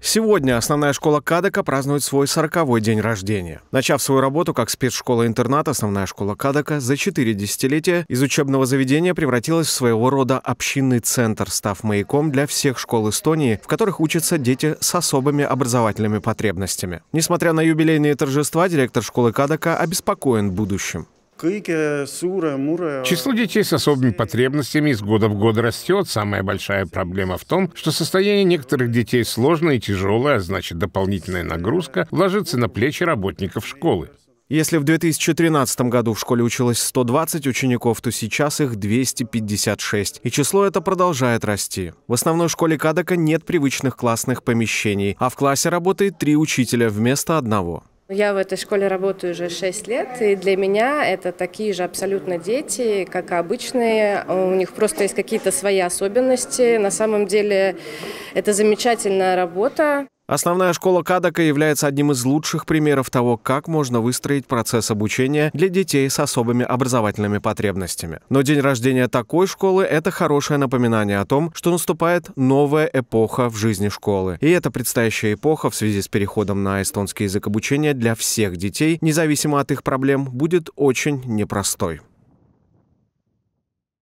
Сегодня основная школа Кадока празднует свой 40-й день рождения. Начав свою работу как спецшкола-интернат, основная школа Кадока за 4 десятилетия из учебного заведения превратилась в своего рода общинный центр, став маяком для всех школ Эстонии, в которых учатся дети с особыми образовательными потребностями. Несмотря на юбилейные торжества, директор школы Кадока обеспокоен будущим. Число детей с особыми потребностями из года в год растет. Самая большая проблема в том, что состояние некоторых детей сложное и тяжелое, а значит дополнительная нагрузка ложится на плечи работников школы. Если в 2013 году в школе училось 120 учеников, то сейчас их 256, и число это продолжает расти. В основной школе Кадока нет привычных классных помещений, а в классе работает три учителя вместо одного. Я в этой школе работаю уже 6 лет, и для меня это такие же абсолютно дети, как и обычные. У них просто есть какие-то свои особенности. На самом деле это замечательная работа. Основная школа Кадака является одним из лучших примеров того, как можно выстроить процесс обучения для детей с особыми образовательными потребностями. Но день рождения такой школы – это хорошее напоминание о том, что наступает новая эпоха в жизни школы. И эта предстоящая эпоха в связи с переходом на эстонский язык обучения для всех детей, независимо от их проблем, будет очень непростой.